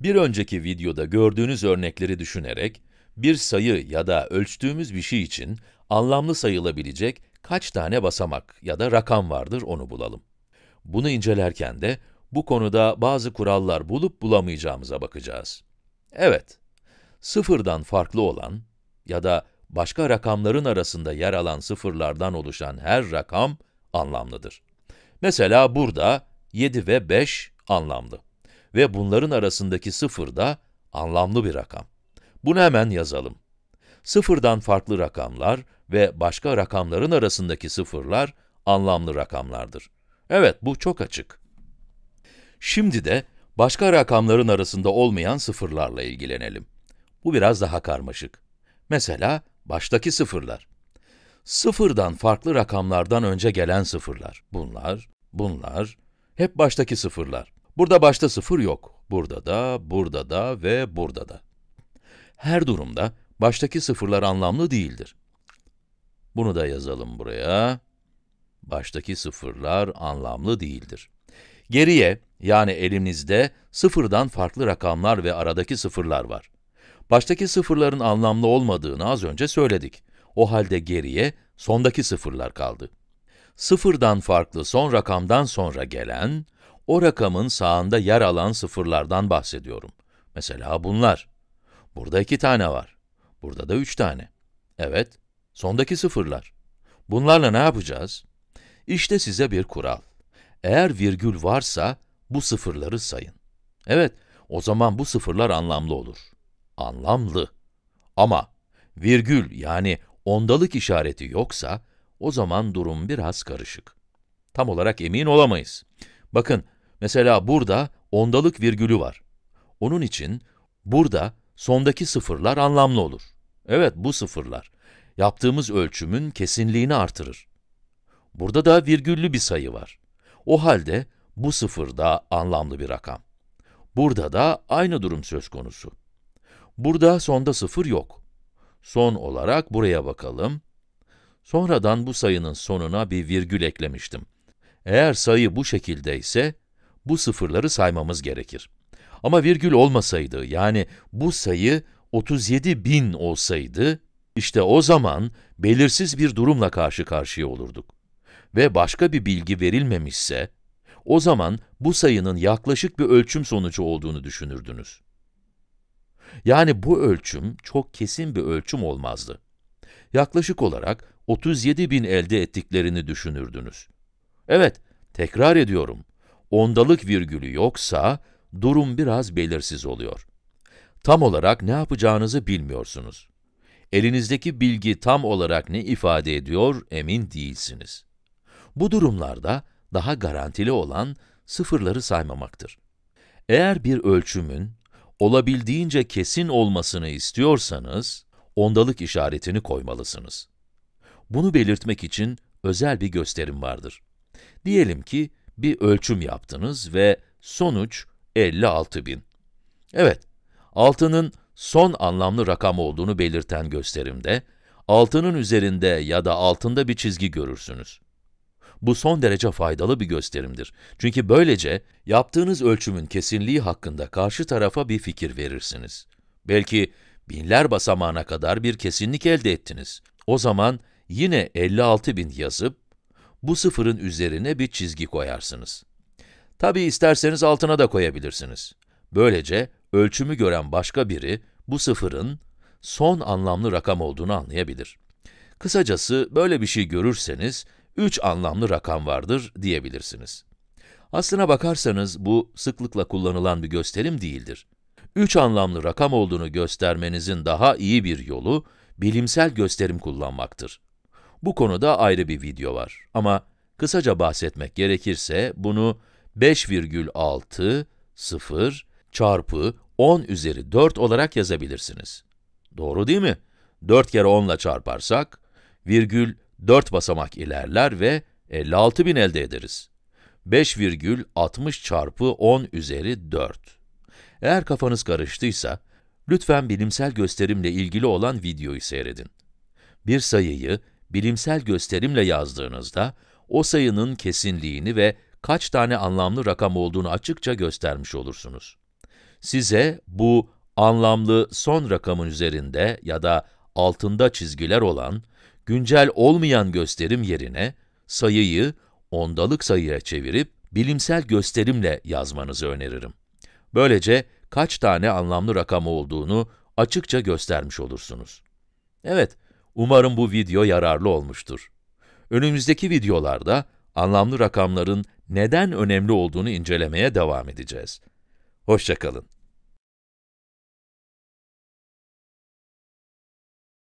Bir önceki videoda gördüğünüz örnekleri düşünerek, bir sayı ya da ölçtüğümüz bir şey için anlamlı sayılabilecek kaç tane basamak ya da rakam vardır onu bulalım. Bunu incelerken de bu konuda bazı kurallar bulup bulamayacağımıza bakacağız. Evet, sıfırdan farklı olan ya da başka rakamların arasında yer alan sıfırlardan oluşan her rakam anlamlıdır. Mesela burada 7 ve 5 anlamlı ve bunların arasındaki sıfır da anlamlı bir rakam. Bunu hemen yazalım. Sıfırdan farklı rakamlar ve başka rakamların arasındaki sıfırlar anlamlı rakamlardır. Evet, bu çok açık. Şimdi de başka rakamların arasında olmayan sıfırlarla ilgilenelim. Bu biraz daha karmaşık. Mesela baştaki sıfırlar. Sıfırdan farklı rakamlardan önce gelen sıfırlar. Bunlar, bunlar, hep baştaki sıfırlar. Burada başta sıfır yok. Burada da, burada da ve burada da. Her durumda baştaki sıfırlar anlamlı değildir. Bunu da yazalım buraya. Baştaki sıfırlar anlamlı değildir. Geriye, yani elimizde sıfırdan farklı rakamlar ve aradaki sıfırlar var. Baştaki sıfırların anlamlı olmadığını az önce söyledik. O halde geriye sondaki sıfırlar kaldı. Sıfırdan farklı son rakamdan sonra gelen, o rakamın sağında yer alan sıfırlardan bahsediyorum. Mesela bunlar. Burada iki tane var. Burada da üç tane. Evet, sondaki sıfırlar. Bunlarla ne yapacağız? İşte size bir kural. Eğer virgül varsa bu sıfırları sayın. Evet, o zaman bu sıfırlar anlamlı olur. Anlamlı. Ama virgül yani ondalık işareti yoksa o zaman durum biraz karışık. Tam olarak emin olamayız. Bakın, Mesela burada ondalık virgülü var. Onun için burada sondaki sıfırlar anlamlı olur. Evet bu sıfırlar yaptığımız ölçümün kesinliğini artırır. Burada da virgüllü bir sayı var. O halde bu sıfır da anlamlı bir rakam. Burada da aynı durum söz konusu. Burada sonda sıfır yok. Son olarak buraya bakalım. Sonradan bu sayının sonuna bir virgül eklemiştim. Eğer sayı bu şekilde ise bu sıfırları saymamız gerekir. Ama virgül olmasaydı, yani bu sayı 37 bin olsaydı, işte o zaman belirsiz bir durumla karşı karşıya olurduk. Ve başka bir bilgi verilmemişse, o zaman bu sayının yaklaşık bir ölçüm sonucu olduğunu düşünürdünüz. Yani bu ölçüm çok kesin bir ölçüm olmazdı. Yaklaşık olarak 37 bin elde ettiklerini düşünürdünüz. Evet, tekrar ediyorum, ondalık virgülü yoksa durum biraz belirsiz oluyor. Tam olarak ne yapacağınızı bilmiyorsunuz. Elinizdeki bilgi tam olarak ne ifade ediyor emin değilsiniz. Bu durumlarda daha garantili olan sıfırları saymamaktır. Eğer bir ölçümün olabildiğince kesin olmasını istiyorsanız, ondalık işaretini koymalısınız. Bunu belirtmek için özel bir gösterim vardır. Diyelim ki bir ölçüm yaptınız ve sonuç 56 bin. Evet, altının son anlamlı rakam olduğunu belirten gösterimde, altının üzerinde ya da altında bir çizgi görürsünüz. Bu son derece faydalı bir gösterimdir. Çünkü böylece yaptığınız ölçümün kesinliği hakkında karşı tarafa bir fikir verirsiniz. Belki binler basamağına kadar bir kesinlik elde ettiniz. O zaman yine 56 bin yazıp bu sıfırın üzerine bir çizgi koyarsınız. Tabi isterseniz altına da koyabilirsiniz. Böylece ölçümü gören başka biri bu sıfırın son anlamlı rakam olduğunu anlayabilir. Kısacası böyle bir şey görürseniz, üç anlamlı rakam vardır diyebilirsiniz. Aslına bakarsanız bu sıklıkla kullanılan bir gösterim değildir. Üç anlamlı rakam olduğunu göstermenizin daha iyi bir yolu, bilimsel gösterim kullanmaktır. Bu konuda ayrı bir video var. Ama kısaca bahsetmek gerekirse bunu 5,6, 0 çarpı 10 üzeri 4 olarak yazabilirsiniz. Doğru değil mi? 4 kere 10 ile çarparsak, virgül 4 basamak ilerler ve 56.000 elde ederiz. 5,60 çarpı 10 üzeri 4. Eğer kafanız karıştıysa, lütfen bilimsel gösterimle ilgili olan videoyu seyredin. Bir sayıyı bilimsel gösterimle yazdığınızda, o sayının kesinliğini ve kaç tane anlamlı rakam olduğunu açıkça göstermiş olursunuz. Size bu anlamlı son rakamın üzerinde ya da altında çizgiler olan, güncel olmayan gösterim yerine sayıyı ondalık sayıya çevirip bilimsel gösterimle yazmanızı öneririm. Böylece kaç tane anlamlı rakam olduğunu açıkça göstermiş olursunuz. Evet, Umarım bu video yararlı olmuştur. Önümüzdeki videolarda anlamlı rakamların neden önemli olduğunu incelemeye devam edeceğiz. Hoşçakalın.